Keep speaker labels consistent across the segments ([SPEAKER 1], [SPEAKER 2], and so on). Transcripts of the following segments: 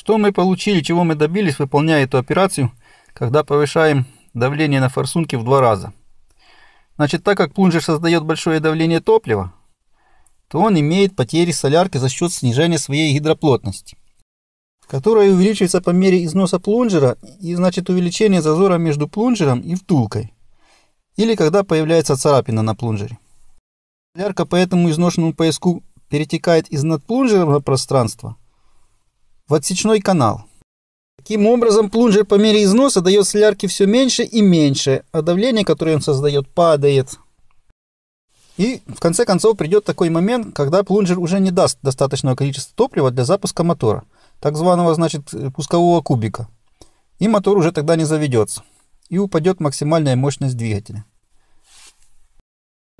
[SPEAKER 1] Что мы получили, чего мы добились, выполняя эту операцию, когда повышаем давление на форсунке в два раза? Значит, так как плунжер создает большое давление топлива, то он имеет потери солярки за счет снижения своей гидроплотности, которая увеличивается по мере износа плунжера и значит увеличение зазора между плунжером и втулкой, или когда появляется царапина на плунжере. Солярка по этому изношенному пояску перетекает из надплунжерного пространства в отсечной канал. Таким образом, плунжер по мере износа дает солярке все меньше и меньше, а давление, которое он создает, падает. И в конце концов придет такой момент, когда плунжер уже не даст достаточного количества топлива для запуска мотора, так званого, значит, э, пускового кубика. И мотор уже тогда не заведется, и упадет максимальная мощность двигателя.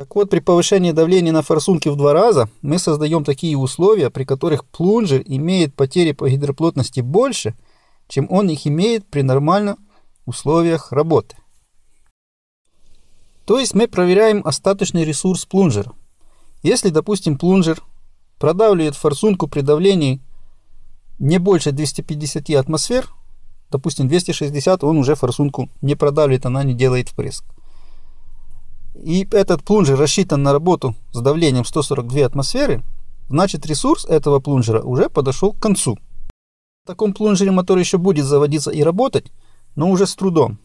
[SPEAKER 1] Так вот, при повышении давления на форсунке в два раза мы создаем такие условия, при которых плунжер имеет потери по гидроплотности больше, чем он их имеет при нормальных условиях работы. То есть мы проверяем остаточный ресурс плунжера. Если, допустим, плунжер продавливает форсунку при давлении не больше 250 атмосфер, допустим 260, он уже форсунку не продавливает, она не делает впрыск и этот плунжер рассчитан на работу с давлением 142 атмосферы, значит ресурс этого плунжера уже подошел к концу. В таком плунжере мотор еще будет заводиться и работать, но уже с трудом.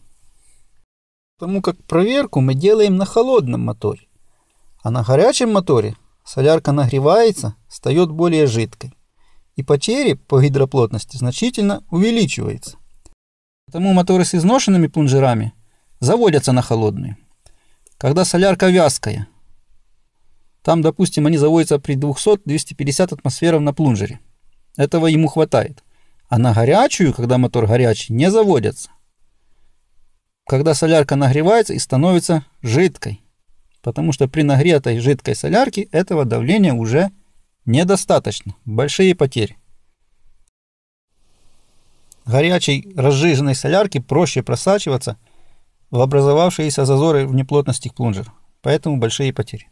[SPEAKER 1] Потому как проверку мы делаем на холодном моторе. А на горячем моторе солярка нагревается, встает более жидкой. И потери по гидроплотности значительно увеличиваются. Потому моторы с изношенными плунжерами заводятся на холодную когда солярка вязкая. Там, допустим, они заводятся при 200-250 атмосферах на плунжере. Этого ему хватает. А на горячую, когда мотор горячий, не заводятся. Когда солярка нагревается и становится жидкой. Потому что при нагретой жидкой солярке этого давления уже недостаточно. Большие потери. Горячей разжиженной солярке проще просачиваться – в образовавшиеся зазоры в неплотностях плунжер, поэтому большие потери.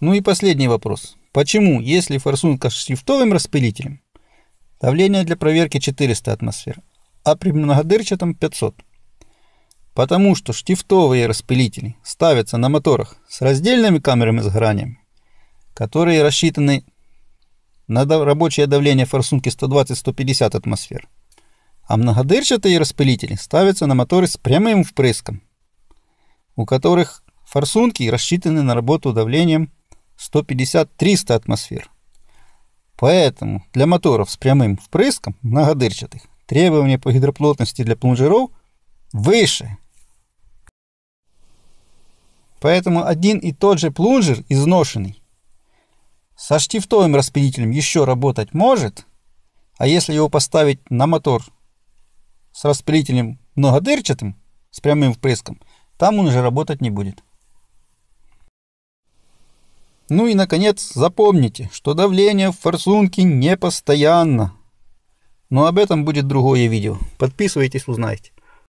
[SPEAKER 1] Ну и последний вопрос. Почему, если форсунка с шрифтовым распылителем, давление для проверки 400 атмосфер, а при многодырчатом 500? Потому что штифтовые распылители ставятся на моторах с раздельными камерами сгорания, которые рассчитаны на рабочее давление форсунки 120-150 атмосфер – а многодырчатые распылители ставятся на моторы с прямым впрыском, у которых форсунки рассчитаны на работу давлением 150-300 атмосфер. Поэтому для моторов с прямым впрыском многодырчатых требования по гидроплотности для плунжеров выше. Поэтому один и тот же плунжер изношенный со штифтовым распилителем еще работать может, а если его поставить на мотор с распылителем многодырчатым, с прямым впрыском, там он уже работать не будет. Ну и, наконец, запомните, что давление в форсунке не постоянно. Но об этом будет другое видео. Подписывайтесь, узнаете.